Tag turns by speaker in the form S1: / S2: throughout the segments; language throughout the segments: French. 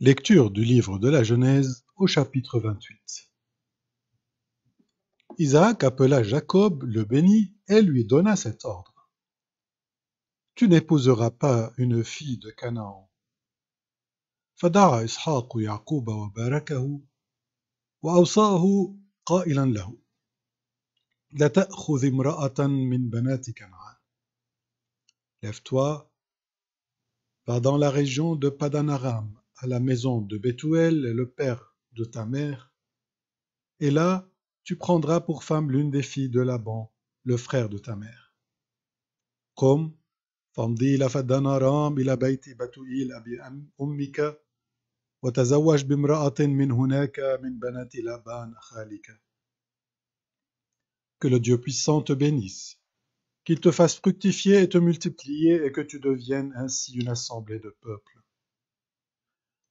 S1: Lecture du livre de la Genèse au chapitre 28. Isaac appela Jacob, le bénit, et lui donna cet ordre. Tu n'épouseras pas une fille de Canaan. فدعا إسحاق يعقوب وباركه وأوصاه قائلا له تأخذ امرأة من بنات كنعان Lève-toi, va dans la région de Padanaram à la maison de Bethuel, le père de ta mère. Et là, tu prendras pour femme l'une des filles de Laban, le frère de ta mère. Comme Que le Dieu puissant te bénisse, qu'il te fasse fructifier et te multiplier et que tu deviennes ainsi une assemblée de peuples.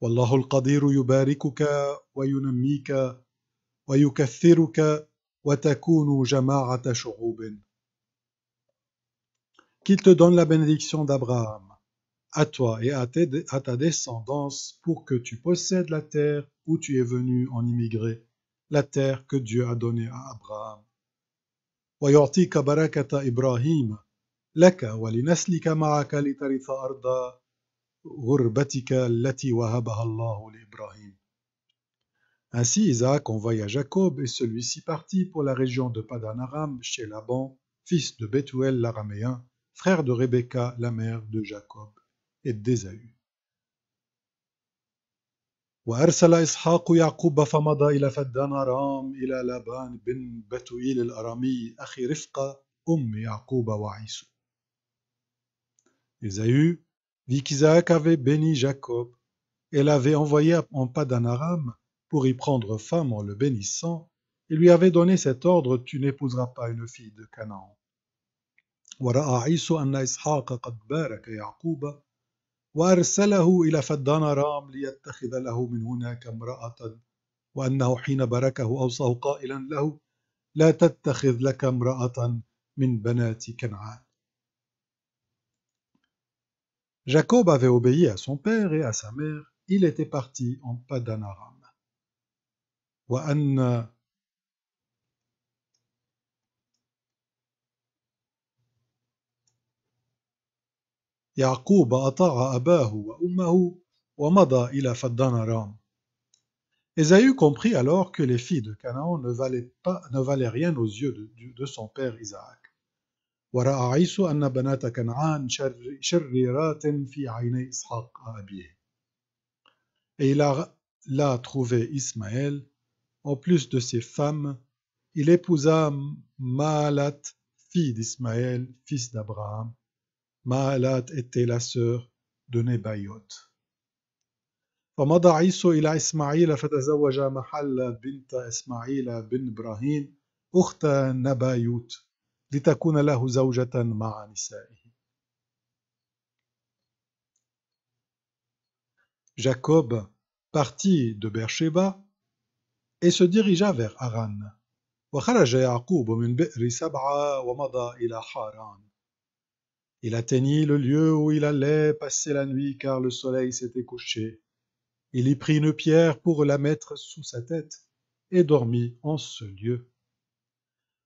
S1: والله القدير يباركك وينميك ويكثرك وتكون جماعة شعوب qu'il te donne la bénédiction d'Abraham, à toi et à, à ta descendance, pour que tu possèdes la terre où tu es venu en immigré, la terre que Dieu a donnée à Abraham. ويعطيك بركة إبراهيم لك ولنسلك معك لترث أرضا Ainsi Isaac envoya Jacob, et celui-ci partit pour la région de Padanaram Aram chez Laban, fils de Bethuel l'Araméen, frère de Rebecca, la mère de Jacob et d'Ésaü vit qu'Isaac avait béni Jacob, et l'avait envoyé en Padan Aram pour y prendre femme en le bénissant, et lui avait donné cet ordre Tu n'épouseras pas une fille de Canaan. ورأى عيسو أن إسحاق قد بارك يعقوب وأرسله إلى فدان رام ليتخذ له من هناك امرأة وأنه حين باركه أوصاه قائلا له لا تتخذ لك امرأة من بنات كنعان Jacob avait obéi à son père et à sa mère, il était parti en Padanaram. وأن comprit alors que les filles de Canaan ne valaient, rien aux yeux de son père Isaac. ورأى عيسو أن بنات كنعان شر شريرات في عيني إسحاق أبيه. Et il a là trouvé Ismaël. En plus de ses femmes, il épousa Maalat, fille d'Ismaël, fils d'Abraham. Maalat était la sœur de Nébaïoth. فمضى عيسو إلى إسماعيل فتزوج محلة بنت إسماعيل بن إبراهيم أخت نبايوت Jacob partit de Beersheba et se dirigea vers Haran. Il atteignit le lieu où il allait passer la nuit car le soleil s'était couché. Il y prit une pierre pour la mettre sous sa tête et dormit en ce lieu.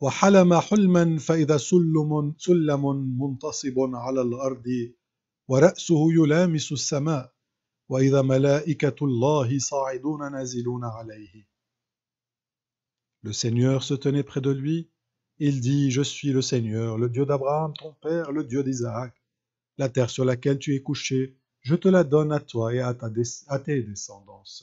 S1: Le Seigneur se tenait près de lui. Il dit Je suis le Seigneur, le Dieu d'Abraham, ton père, le Dieu d'Isaac. La terre sur laquelle tu es couché, je te la donne à toi et à, ta, tes descendances.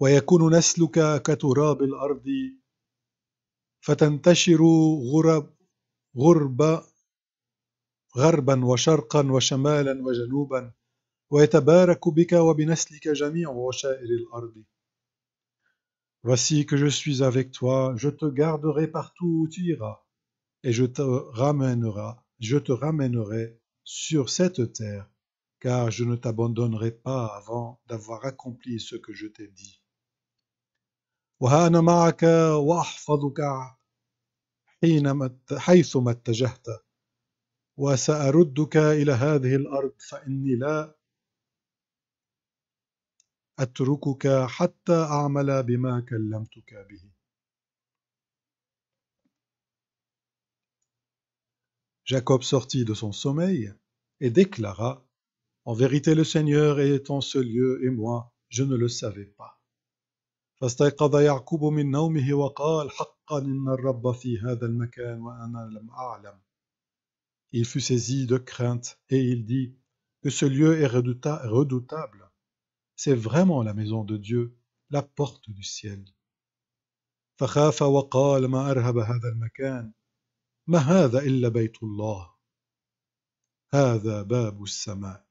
S1: ويكون نسلك كتراب الأرض فتنتشر غرب غرب غربا وشرقا وشمالا وجنوبا ويتبارك بك وبنسلك جميع عشائر الأرض Voici que je suis avec toi, je te garderai partout où tu iras, et je te ramènerai, je te ramènerai sur cette terre, car je ne t'abandonnerai pas avant d'avoir accompli ce que je t'ai dit. وها أنا معك وأحفظك حينما حيثما اتجهت وسأردك إلى هذه الأرض فإني لا أتركك حتى أعمل بما كلمتك به Jacob sortit de son sommeil et déclara En vérité, le Seigneur est en ce lieu, et moi, je ne le savais pas. فاستيقظ يعقوب من نومه وقال حقا إن الرب في هذا المكان وأنا لم أعلم Il fut saisi de crainte et il dit que ce lieu est redoutable. C'est vraiment la maison de Dieu, la porte du ciel. فخاف وقال ما أرهب هذا المكان ما هذا إلا بيت الله هذا باب السماء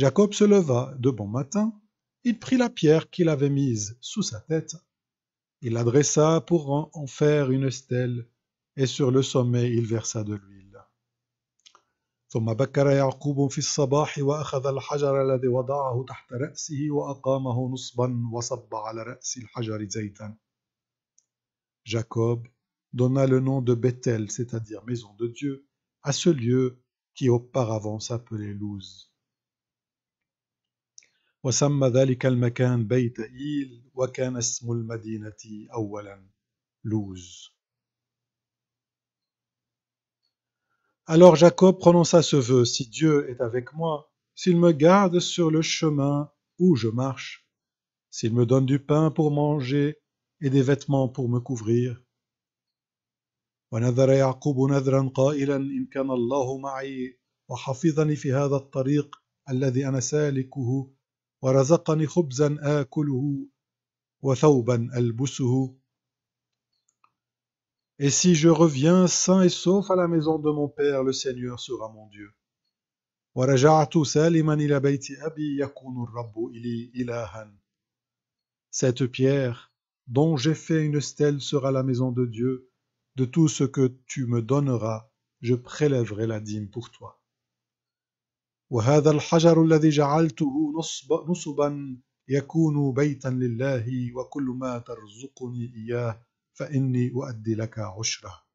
S1: Jacob se leva de bon matin il prit la pierre qu'il avait mise sous sa tête, il dressa pour en faire une stèle, et sur le sommet il versa de l'huile. Jacob donna le nom de Bethel, c'est-à-dire maison de Dieu, à ce lieu qui auparavant s'appelait Luz. وسمى ذلك المكان بيت إيل وكان اسم المدينة أولا لوز. Alors Jacob prononça ce vœu, Si Dieu est avec moi, s'il me garde sur le chemin où je marche, s'il me donne du pain pour manger et des vêtements pour me couvrir. ونذر يعقوب نذرا قائلا إن كان الله معي وحفظني في هذا الطريق الذي أنا سالكه Et si je reviens sain et sauf à la maison de mon Père, le Seigneur sera mon Dieu. Cette pierre dont j'ai fait une stèle sera la maison de Dieu. De tout ce que tu me donneras, je prélèverai la dîme pour toi. وهذا الحجر الذي جعلته نصب نصبا يكون بيتا لله وكل ما ترزقني إياه فإني أؤدي لك عشره